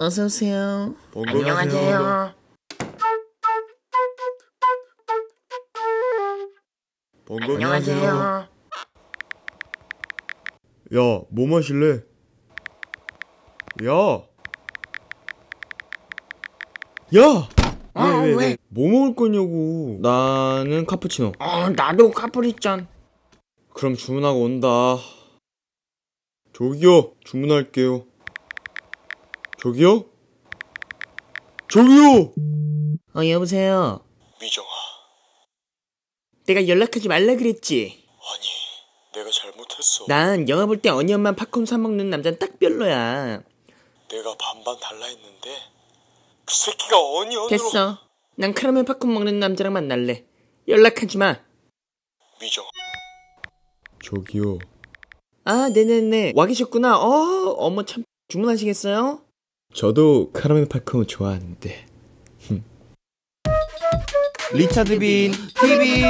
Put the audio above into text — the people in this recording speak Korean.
어서 오세요. 안녕하세요. 안녕하세요. 야, 뭐 마실래? 야. 야! 아, 왜, 왜? 왜? 뭐 먹을 거냐고. 나는 카푸치노. 아, 나도 카푸리짠 그럼 주문하고 온다. 저기요, 주문할게요. 저기요? 저기요! 어, 여보세요? 미정아. 내가 연락하지 말라 그랬지? 아니, 내가 잘못했어. 난 영화 볼 때언니엄마 팝콘 사먹는 남자는 딱 별로야. 내가 반반 달라 했는데, 그 새끼가 언니언으로... 됐어. 난 카라멜 팝콘 먹는 남자랑 만날래. 연락하지 마. 미정아. 저기요. 아, 네네네. 와 계셨구나. 어, 어머 참. 주문하시겠어요? 저도 카라멜 팝콘 좋아하는데. 리차드 빈 TV